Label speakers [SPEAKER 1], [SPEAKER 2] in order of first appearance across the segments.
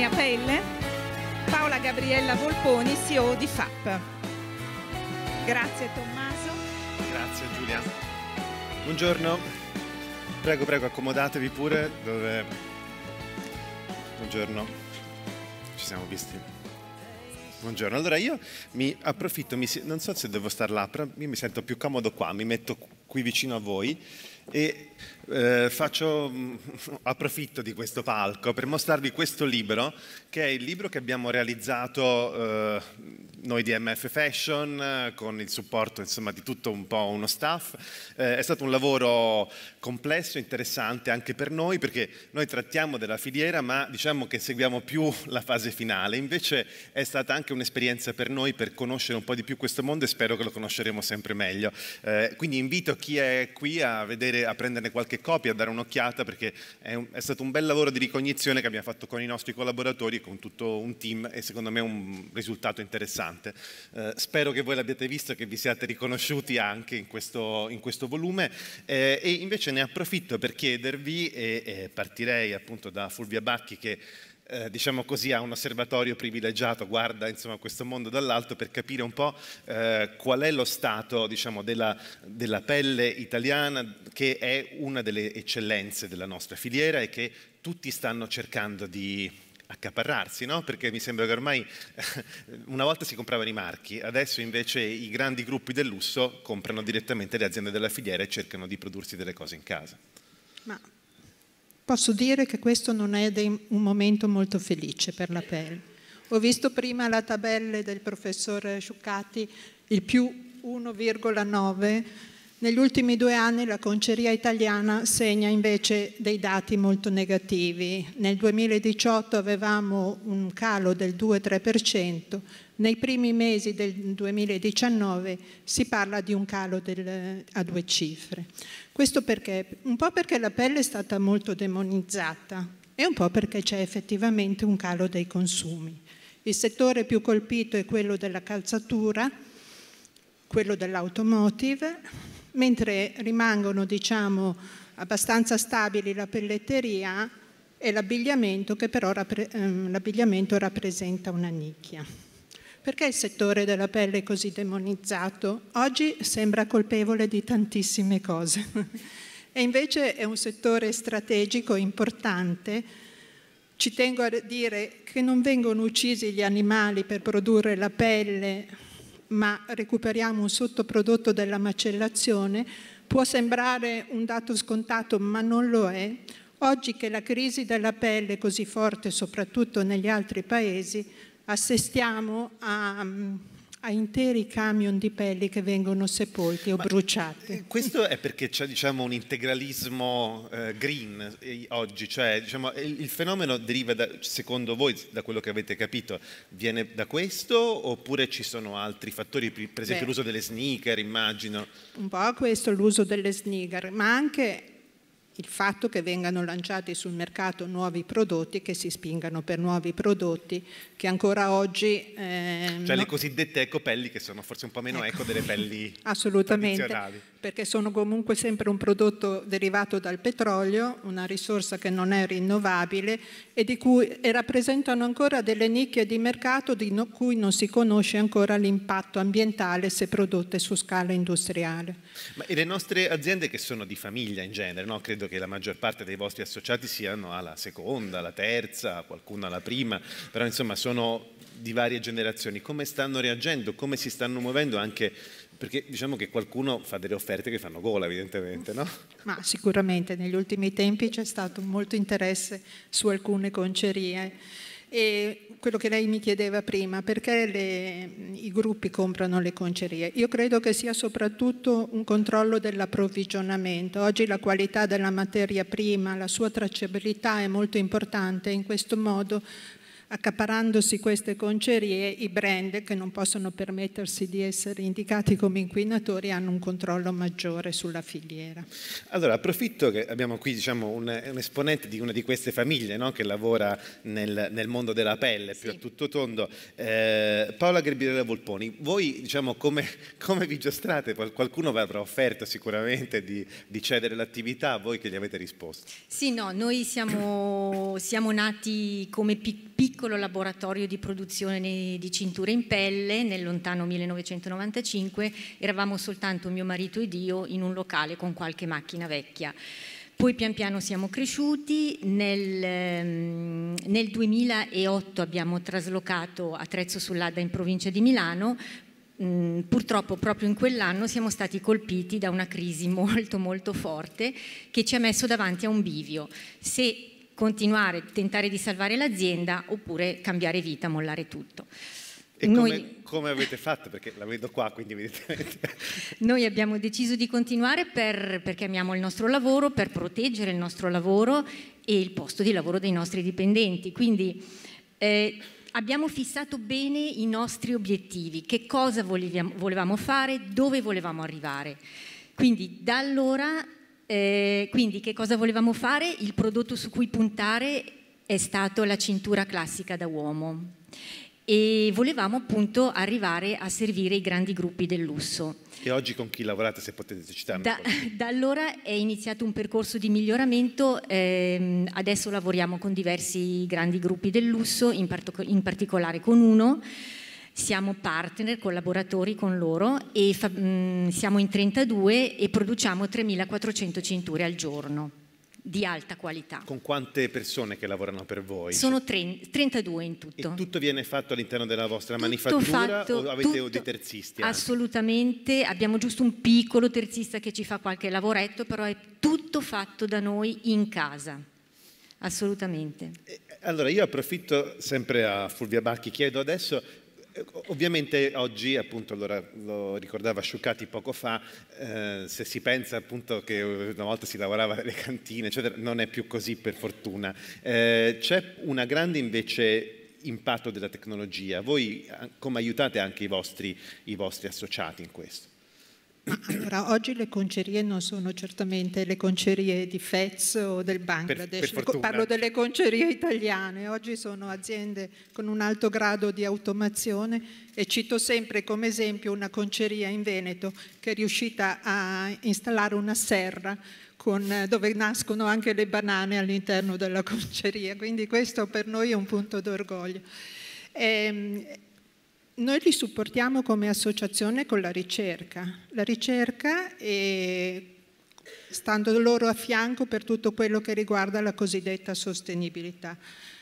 [SPEAKER 1] Stefania Pelle, Paola Gabriella Volponi, CEO di FAP.
[SPEAKER 2] Grazie Tommaso. Grazie Giulia. Buongiorno. Prego, prego, accomodatevi pure dove... Buongiorno. Ci siamo visti. Buongiorno, allora io mi approfitto, mi, non so se devo star là, però io mi sento più comodo qua, mi metto qui vicino a voi e eh, faccio, mm, approfitto di questo palco per mostrarvi questo libro, che è il libro che abbiamo realizzato eh, noi di MF Fashion, eh, con il supporto insomma, di tutto un po' uno staff. Eh, è stato un lavoro complesso, interessante anche per noi, perché noi trattiamo della filiera, ma diciamo che seguiamo più la fase finale. Invece è stata anche un'esperienza per noi per conoscere un po' di più questo mondo e spero che lo conosceremo sempre meglio. Eh, quindi invito chi è qui a, vedere, a prenderne qualche copia, a dare un'occhiata, perché è, un, è stato un bel lavoro di ricognizione che abbiamo fatto con i nostri collaboratori, con tutto un team e secondo me è un risultato interessante interessante. Eh, spero che voi l'abbiate visto, che vi siate riconosciuti anche in questo, in questo volume eh, e invece ne approfitto per chiedervi, e, e partirei appunto da Fulvia Bacchi che eh, diciamo così, ha un osservatorio privilegiato, guarda insomma, questo mondo dall'alto per capire un po' eh, qual è lo stato diciamo, della, della, pelle italiana che è una delle eccellenze della nostra filiera e che tutti stanno cercando di, accaparrarsi, no? perché mi sembra che ormai eh, una volta si compravano i marchi, adesso invece i grandi gruppi del lusso comprano direttamente le aziende della filiera e cercano di prodursi delle cose in casa.
[SPEAKER 1] Ma posso dire che questo non è un momento molto felice per la pelle. Ho visto prima la tabella del professor Sciuccati, il più 1,9 negli ultimi due anni la conceria italiana segna invece dei dati molto negativi. Nel 2018 avevamo un calo del 2-3%, nei primi mesi del 2019 si parla di un calo del, a due cifre. Questo perché? Un po' perché la pelle è stata molto demonizzata e un po' perché c'è effettivamente un calo dei consumi. Il settore più colpito è quello della calzatura, quello dell'automotive, mentre rimangono diciamo, abbastanza stabili la pelletteria e l'abbigliamento che però ehm, l'abbigliamento rappresenta una nicchia. Perché il settore della pelle è così demonizzato? Oggi sembra colpevole di tantissime cose e invece è un settore strategico importante ci tengo a dire che non vengono uccisi gli animali per produrre la pelle ma recuperiamo un sottoprodotto della macellazione, può sembrare un dato scontato, ma non lo è. Oggi che la crisi della pelle è così forte, soprattutto negli altri paesi, assistiamo a um, a interi camion di pelli che vengono sepolti o Ma bruciati. Eh,
[SPEAKER 2] questo è perché c'è diciamo, un integralismo eh, green eh, oggi, cioè diciamo, il, il, fenomeno deriva, da, secondo voi, da quello che avete capito, viene da questo oppure ci sono altri fattori, per esempio l'uso delle sneaker, immagino?
[SPEAKER 1] Un po' questo, l'uso delle sneaker, ma anche il fatto che vengano lanciati sul mercato nuovi prodotti, che si spingano per nuovi prodotti che ancora oggi... Eh, cioè le
[SPEAKER 2] cosiddette ecopelli che sono forse un po' meno ecco, eco delle pelli Assolutamente,
[SPEAKER 1] perché sono comunque sempre un prodotto derivato dal petrolio, una risorsa che non è rinnovabile e, cui, e rappresentano ancora delle nicchie di mercato di no, cui non si conosce ancora l'impatto ambientale se prodotte su scala industriale.
[SPEAKER 2] Ma e le nostre aziende che sono di famiglia in genere, no? Credo credo che la maggior parte dei vostri associati siano alla seconda, alla terza, qualcuno alla prima, però insomma sono di varie generazioni. Come stanno reagendo? Come si stanno muovendo anche perché diciamo che qualcuno fa delle offerte che fanno gola evidentemente, no?
[SPEAKER 1] Ma sicuramente negli ultimi tempi c'è stato molto interesse su alcune concerie e quello che lei mi chiedeva prima, perché le, i gruppi comprano le concerie? Io credo che sia soprattutto un controllo dell'approvvigionamento. Oggi la qualità della materia prima, la sua tracciabilità è molto importante, in questo modo accaparandosi queste concerie, i brand che non possono permettersi di essere indicati come inquinatori hanno un controllo maggiore sulla filiera.
[SPEAKER 2] Allora, approfitto che abbiamo qui diciamo, un, un, esponente di una di queste famiglie no? che lavora nel, nel, mondo della pelle, più a tutto tondo. Eh, Paola Gribirella Volponi, voi diciamo, come, come, vi giostrate? Qualcuno vi avrà offerto sicuramente di, di cedere l'attività, voi che gli avete risposto?
[SPEAKER 3] Sì, no, noi siamo, siamo nati come piccoli piccolo laboratorio di produzione di cinture in pelle nel lontano 1995, eravamo soltanto mio marito ed io in un locale con qualche macchina vecchia. Poi pian piano siamo cresciuti, nel, ehm, nel 2008 abbiamo traslocato a Trezzo sull'Adda in provincia di Milano, mm, purtroppo proprio in quell'anno siamo stati colpiti da una crisi molto molto forte che ci ha messo davanti a un bivio. Se continuare, tentare di salvare l'azienda oppure cambiare vita, mollare tutto.
[SPEAKER 2] E noi, come, come, avete fatto? Perché la vedo qua, quindi evidentemente...
[SPEAKER 3] Noi abbiamo deciso di continuare per, perché amiamo il nostro lavoro, per proteggere il nostro lavoro e il posto di lavoro dei nostri dipendenti. Quindi eh, abbiamo fissato bene i nostri obiettivi, che cosa volevamo fare, dove volevamo arrivare. Quindi da allora eh, quindi che cosa volevamo fare? Il prodotto su cui puntare è stato la cintura classica da uomo e volevamo appunto arrivare a servire i grandi gruppi del lusso.
[SPEAKER 2] E oggi con chi lavorate se potete citarmi? Da,
[SPEAKER 3] da allora è iniziato un percorso di miglioramento, ehm, adesso lavoriamo con diversi grandi gruppi del lusso, in, parto, in particolare con uno siamo partner, collaboratori con loro e fa, mh, mm, siamo in 32 e produciamo 3.400 cinture al giorno di alta qualità. Con
[SPEAKER 2] quante persone che lavorano per voi? Sono
[SPEAKER 3] tre, 32 in tutto. E
[SPEAKER 2] tutto viene fatto all'interno della vostra tutto manifattura fatto, o avete tutto, dei terzisti? Anche?
[SPEAKER 3] Assolutamente, abbiamo giusto un piccolo terzista che ci fa qualche lavoretto, però è tutto fatto da noi in casa. Assolutamente.
[SPEAKER 2] Allora io approfitto sempre a Fulvia Bacchi, chiedo adesso eh, ovviamente oggi, appunto, allora, lo ricordava Sciucati poco fa, eh, se si pensa appunto che una volta si lavorava nelle cantine, eccetera, non è più così per fortuna. Eh, c'è una grande invece impatto della tecnologia. Voi eh, come aiutate anche i vostri, i vostri associati in questo?
[SPEAKER 1] Allora, oggi le concerie non sono certamente le concerie di Fez o del Bangladesh, per, per ecco, parlo delle concerie italiane, oggi sono aziende con un alto grado di automazione e cito sempre come esempio una conceria in Veneto che è riuscita a installare una serra con, dove nascono anche le banane all'interno della conceria, quindi questo per noi è un punto d'orgoglio. E, ehm, noi li supportiamo come associazione con la ricerca. La ricerca è stando loro a fianco per tutto quello che riguarda la cosiddetta sostenibilità.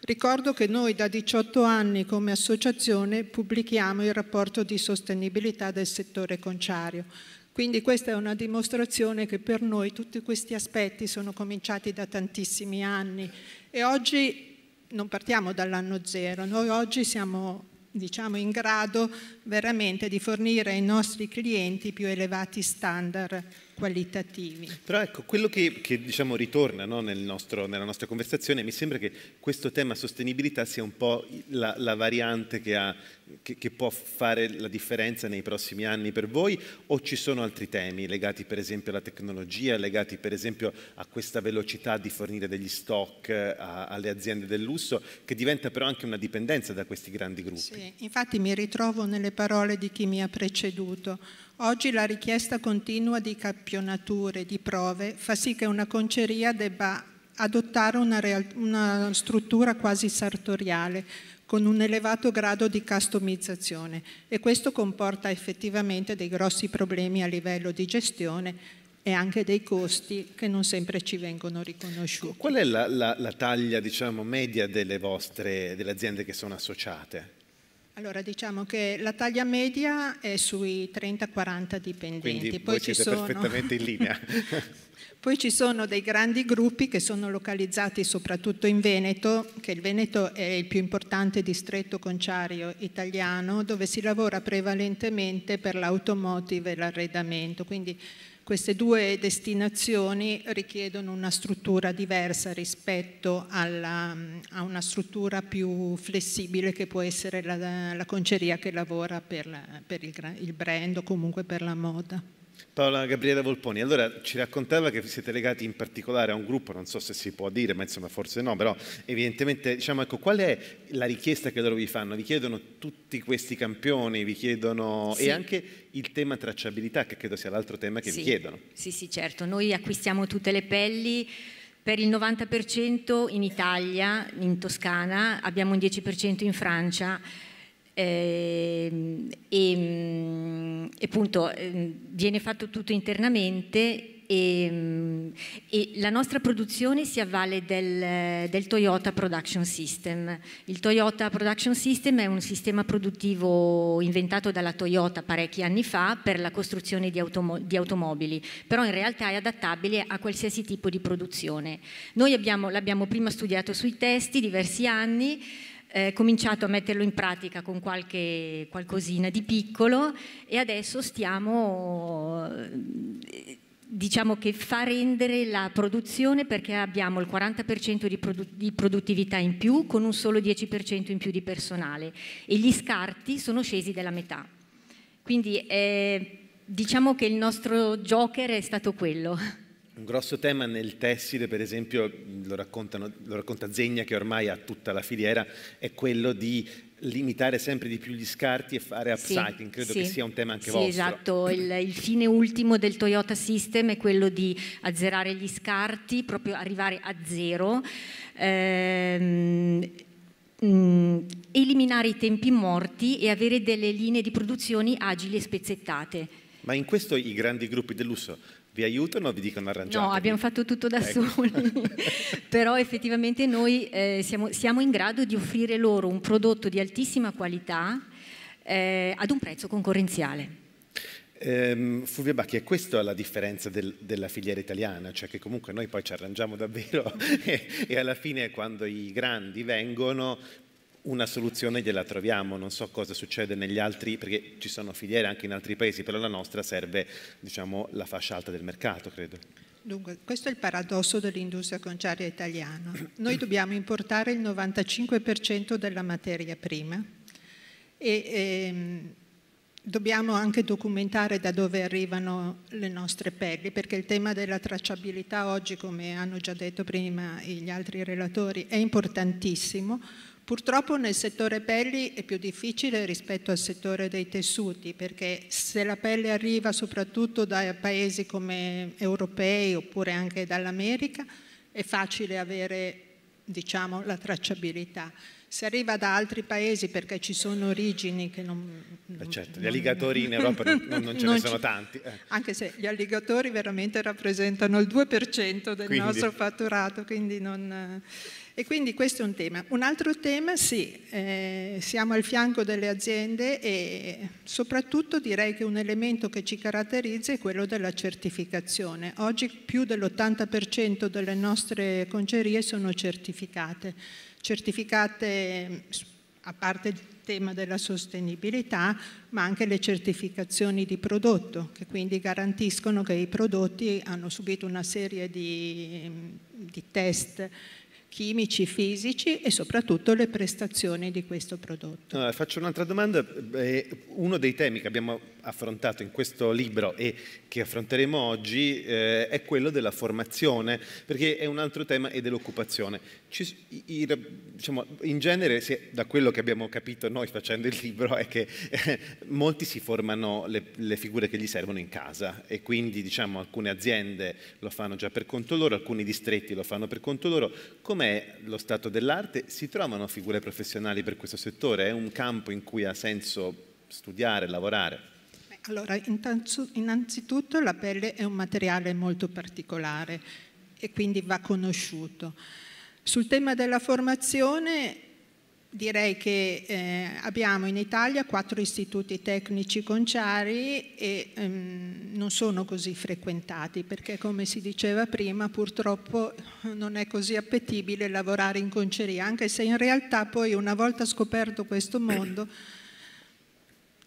[SPEAKER 1] Ricordo che noi da 18 anni come associazione pubblichiamo il rapporto di sostenibilità del settore conciario. Quindi questa è una dimostrazione che per noi tutti questi aspetti sono cominciati da tantissimi anni e oggi non partiamo dall'anno zero, noi oggi siamo diciamo, in grado veramente di fornire ai nostri clienti più elevati standard qualitativi.
[SPEAKER 2] Però ecco, quello che, che diciamo ritorna no, nel nostro, nella nostra conversazione, mi sembra che questo tema sostenibilità sia un po' la, la variante che, ha, che, che, può fare la differenza nei prossimi anni per voi o ci sono altri temi legati per esempio alla tecnologia, legati per esempio a questa velocità di fornire degli stock eh, a, alle aziende del lusso, che diventa però anche una dipendenza da questi grandi gruppi? Sì,
[SPEAKER 1] infatti mi ritrovo nelle parole di chi mi ha preceduto. Oggi la richiesta continua di capire campionature, di prove, fa sì che una conceria debba adottare una, real, una struttura quasi sartoriale, con un elevato grado di customizzazione e questo comporta effettivamente dei grossi problemi a livello di gestione e anche dei costi che non sempre ci vengono riconosciuti.
[SPEAKER 2] Qual è la, la, la taglia diciamo, media delle, vostre, delle aziende che sono associate?
[SPEAKER 1] Allora diciamo che la taglia media è sui 30-40 dipendenti. Quindi Poi ci sono... perfettamente in linea. Poi ci sono dei grandi gruppi che sono localizzati soprattutto in Veneto, che il Veneto è il più importante distretto conciario italiano, dove si lavora prevalentemente per l'automotive e l'arredamento, quindi queste due destinazioni richiedono una struttura diversa rispetto alla, mm, a una struttura più flessibile che può essere la, la conceria che lavora per, la, per il, il brand o comunque per la moda.
[SPEAKER 2] Paola Gabriele Volponi, allora ci raccontava che siete legati in particolare a un gruppo, non so se si può dire, ma insomma forse no, però evidentemente diciamo ecco qual è la richiesta che loro vi fanno? Vi chiedono tutti questi campioni, vi chiedono sì. e anche il tema tracciabilità che credo sia l'altro tema che sì. vi chiedono.
[SPEAKER 3] Sì, sì, certo, noi acquistiamo tutte le pelli per il 90% in Italia, in Toscana, abbiamo un 10% in Francia Ehm, e, e mm, appunto ehm, viene fatto tutto internamente e, ehm, e, la nostra produzione si avvale del, del, Toyota Production System. Il Toyota Production System è un sistema produttivo inventato dalla Toyota parecchi anni fa per la costruzione di, automo di automobili, però in realtà è adattabile a qualsiasi tipo di produzione. Noi l'abbiamo prima studiato sui testi diversi anni, eh, cominciato a metterlo in pratica con qualche qualcosina di piccolo e adesso stiamo eh, diciamo che fa rendere la produzione perché abbiamo il 40% di, produ di, produttività in più con un solo 10% in più di personale e gli scarti sono scesi della metà. Quindi eh, diciamo che il nostro joker è stato quello
[SPEAKER 2] un grosso tema nel tessile, per esempio, lo, lo, racconta Zegna che ormai ha tutta la filiera, è quello di limitare sempre di più gli scarti e fare upcycling, sì, credo sì. che sia un tema anche sì, vostro. Esatto,
[SPEAKER 3] il, il, fine ultimo del Toyota System è quello di azzerare gli scarti, proprio arrivare a zero. Ehm, mm, eliminare i tempi morti e avere delle linee di produzione agili e spezzettate.
[SPEAKER 2] Ma in questo i grandi gruppi del lusso vi aiutano o vi dicono arrangiatevi? No,
[SPEAKER 3] abbiamo fatto tutto da ecco. soli, però effettivamente noi eh, siamo, siamo, in grado di offrire loro un prodotto di altissima qualità eh, ad un prezzo concorrenziale.
[SPEAKER 2] Ehm, Fulvia Bacchi, è questa la differenza del, della filiera italiana, cioè che comunque noi poi ci arrangiamo davvero e, e alla fine quando i grandi vengono una soluzione gliela troviamo, non so cosa succede negli altri, perché ci sono filiere anche in altri paesi, però la nostra serve diciamo, la fascia alta del mercato, credo.
[SPEAKER 1] Dunque, questo è il paradosso dell'industria conciaria italiana. Noi dobbiamo importare il 95% della materia prima e ehm, Dobbiamo anche documentare da dove arrivano le nostre pelli, perché il tema della tracciabilità oggi, come hanno già detto prima gli altri relatori, è importantissimo. Purtroppo nel settore pelli è più difficile rispetto al settore dei tessuti, perché se la pelle arriva soprattutto da paesi come europei oppure anche dall'America, è facile avere diciamo, la tracciabilità se arriva da altri paesi perché ci sono origini che non...
[SPEAKER 2] non eh, certo, gli alligatori in Europa non, non ce non ne sono tanti. Eh.
[SPEAKER 1] Anche se gli alligatori veramente rappresentano il 2% del quindi. nostro fatturato, quindi non... Eh, e quindi questo è un tema. Un altro tema, sì, eh, siamo al fianco delle aziende e soprattutto direi che un elemento che ci caratterizza è quello della certificazione. Oggi più dell'80% delle nostre concerie sono certificate, certificate mm, a parte il tema della sostenibilità, ma anche le certificazioni di prodotto, che quindi garantiscono che i prodotti hanno subito una serie di, mm, di test chimici, fisici e soprattutto le prestazioni di questo prodotto.
[SPEAKER 2] Ah, faccio un'altra domanda, eh, uno dei temi che abbiamo affrontato in questo libro e che affronteremo oggi eh, è quello della formazione, perché è un altro tema e dell'occupazione. Diciamo, in genere, se, da quello che abbiamo capito noi facendo il libro, è che eh, molti si formano le, le, figure che gli servono in casa e quindi diciamo, alcune aziende lo fanno già per conto loro, alcuni distretti lo fanno per conto loro. Com'è lo stato dell'arte? Si trovano figure professionali per questo settore? È un campo in cui ha senso studiare, lavorare?
[SPEAKER 1] Allora, innanzitutto la pelle è un materiale molto particolare e quindi va conosciuto. Sul tema della formazione direi che eh, abbiamo in Italia quattro istituti tecnici conciari e ehm, non sono così frequentati perché come si diceva prima purtroppo non è così appetibile lavorare in conceria anche se in realtà poi una volta scoperto questo mondo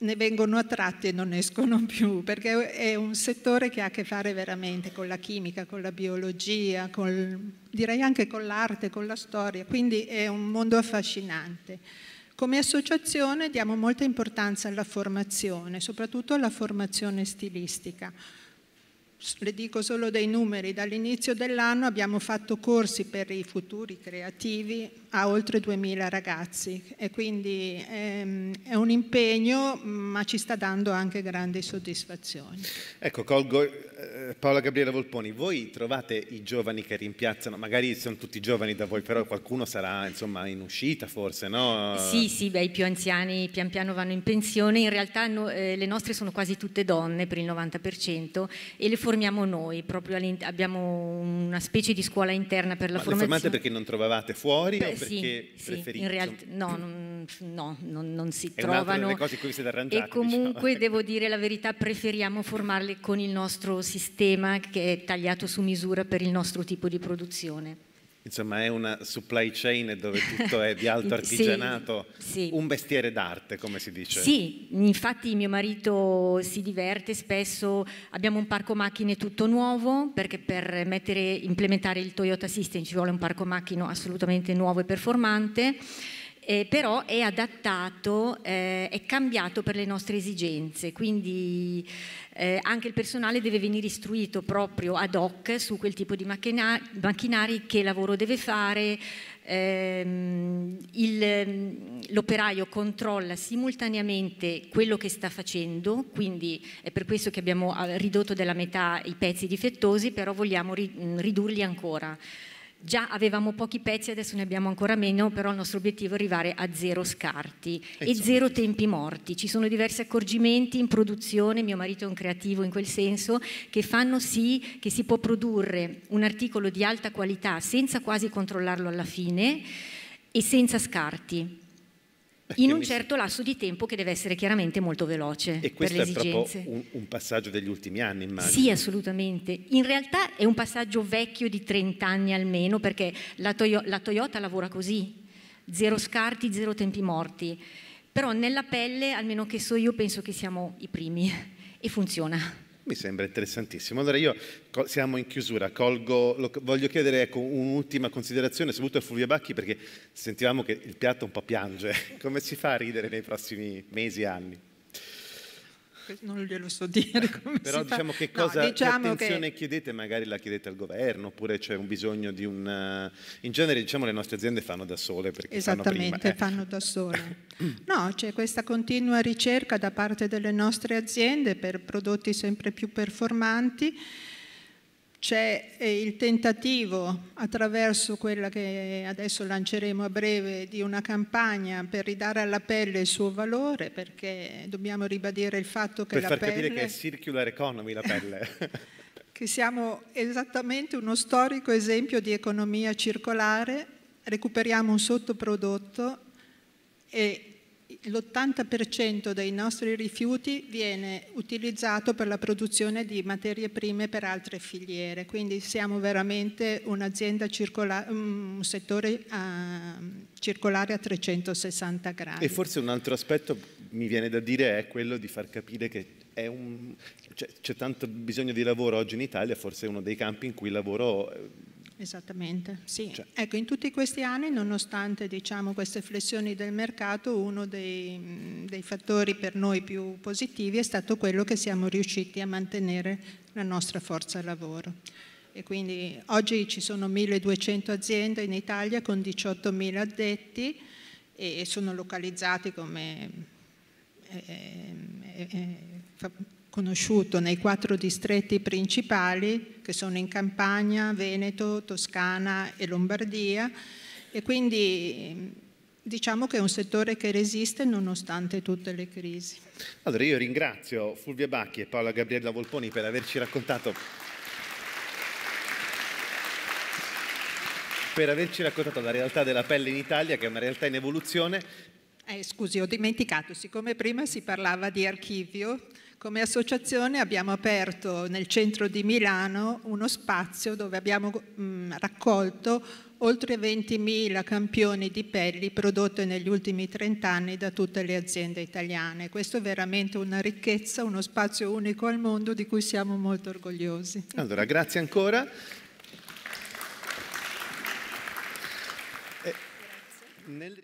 [SPEAKER 1] ne vengono attratti e non escono più, perché è un settore che ha a che fare veramente con la chimica, con la biologia, con, direi anche con l'arte, con la storia, quindi è un mondo affascinante. Come associazione diamo molta importanza alla formazione, soprattutto alla formazione stilistica le dico solo dei numeri, dall'inizio dell'anno abbiamo fatto corsi per i futuri creativi a oltre 2000 ragazzi e quindi ehm, è un impegno ma ci sta dando anche grandi soddisfazioni.
[SPEAKER 2] Ecco, colgo eh, Paola Gabriele Volponi, voi trovate i giovani che rimpiazzano, magari sono tutti giovani da voi, però qualcuno sarà insomma in uscita forse, no? Sì, sì,
[SPEAKER 3] beh, i più anziani pian piano vanno in pensione, in realtà no, eh, le nostre sono quasi tutte donne per il 90% e le formazioni formiamo noi, abbiamo una specie di scuola interna per la Ma formazione. formate perché
[SPEAKER 2] non trovavate fuori Beh, o perché sì, preferite? Sì, in realtà
[SPEAKER 3] no, non, no, non, si È trovano. È cose
[SPEAKER 2] cui siete arrangiati. E diciamo. comunque diciamo.
[SPEAKER 3] devo dire la verità, preferiamo formarle con il nostro sistema che è tagliato su misura per il nostro tipo di produzione.
[SPEAKER 2] Insomma, è una supply chain dove tutto è di alto artigianato, sì, sì. un mestiere d'arte, come si dice. Sì,
[SPEAKER 3] infatti mio marito si diverte spesso, abbiamo un parco macchine tutto nuovo, perché per mettere, implementare il Toyota System ci vuole un parco macchine assolutamente nuovo e performante eh, però è adattato, eh, è cambiato per le nostre esigenze, quindi eh, anche il personale deve venire istruito proprio ad hoc su quel tipo di macchina macchinari, che lavoro deve fare, ehm, l'operaio controlla simultaneamente quello che sta facendo, quindi è per questo che abbiamo ah, ridotto della metà i pezzi difettosi, però vogliamo ridurli ancora. Già avevamo pochi pezzi, adesso ne abbiamo ancora meno, però il nostro obiettivo è arrivare a zero scarti e, e zero tempi morti. Ci sono diversi accorgimenti in produzione, mio marito è un creativo in quel senso, che fanno sì che si può produrre un articolo di alta qualità senza quasi controllarlo alla fine e senza scarti in un certo lasso di tempo che deve essere chiaramente molto veloce e per le esigenze.
[SPEAKER 2] è un, un passaggio degli ultimi anni, immagino. Sì,
[SPEAKER 3] assolutamente. In realtà è un passaggio vecchio di 30 anni almeno, perché la, Toyo la Toyota lavora così, zero scarti, zero tempi morti. Però nella pelle, almeno che so io, penso che siamo i primi e funziona.
[SPEAKER 2] Mi sembra interessantissimo. Allora io siamo in chiusura, colgo, lo, voglio chiedere ecco, un'ultima considerazione, soprattutto a Fulvio Bacchi, perché sentivamo che il piatto un po' piange. Come si fa a ridere nei prossimi mesi e anni?
[SPEAKER 1] non glielo so dire come Però diciamo fa. che cosa no, diciamo che attenzione
[SPEAKER 2] che... chiedete, magari la chiedete al governo, oppure c'è un bisogno di un... Eh, in genere diciamo le nostre aziende fanno da sole perché Esattamente,
[SPEAKER 1] fanno, prima, eh. fanno da sole. No, c'è questa continua ricerca da parte delle nostre aziende per prodotti sempre più performanti c'è eh, il tentativo attraverso quella che adesso lanceremo a breve di una campagna per ridare alla pelle il suo valore perché dobbiamo ribadire il fatto che per la pelle... Per far capire che è
[SPEAKER 2] circular economy la pelle.
[SPEAKER 1] che siamo esattamente uno storico esempio di economia circolare, recuperiamo un sottoprodotto e l'80% dei nostri rifiuti viene utilizzato per la produzione di materie prime per altre filiere, quindi siamo veramente un'azienda circolare, mm, un settore a, ah, circolare a 360 gradi. E
[SPEAKER 2] forse un altro aspetto mi viene da dire è quello di far capire che cioè, c'è tanto bisogno di lavoro oggi in Italia, forse è uno dei campi in cui il lavoro eh,
[SPEAKER 1] Esattamente, sì. Cioè. Ecco, in tutti questi anni, nonostante diciamo, queste flessioni del mercato, uno dei, dei, fattori per noi più positivi è stato quello che siamo riusciti a mantenere la nostra forza lavoro. E quindi oggi ci sono 1200 aziende in Italia con 18.000 addetti e sono localizzati come... Eh, eh, eh, conosciuto nei quattro distretti principali che sono in Campania, Veneto, Toscana e Lombardia e quindi diciamo che è un settore che resiste nonostante tutte le crisi.
[SPEAKER 2] Allora io ringrazio Fulvia Bacchi e Paola Gabriella Volponi per averci raccontato per averci raccontato la realtà della pelle in Italia, che è una realtà in evoluzione.
[SPEAKER 1] Eh, scusi, ho dimenticato, siccome prima si parlava di archivio, come associazione abbiamo aperto nel centro di Milano uno spazio dove abbiamo mh, mm, raccolto oltre 20.000 campioni di pelli prodotte negli ultimi 30 anni da tutte le aziende italiane. Questo è veramente una ricchezza, uno spazio unico al mondo di cui siamo
[SPEAKER 2] molto orgogliosi. Allora, grazie ancora. Grazie. Eh, nel...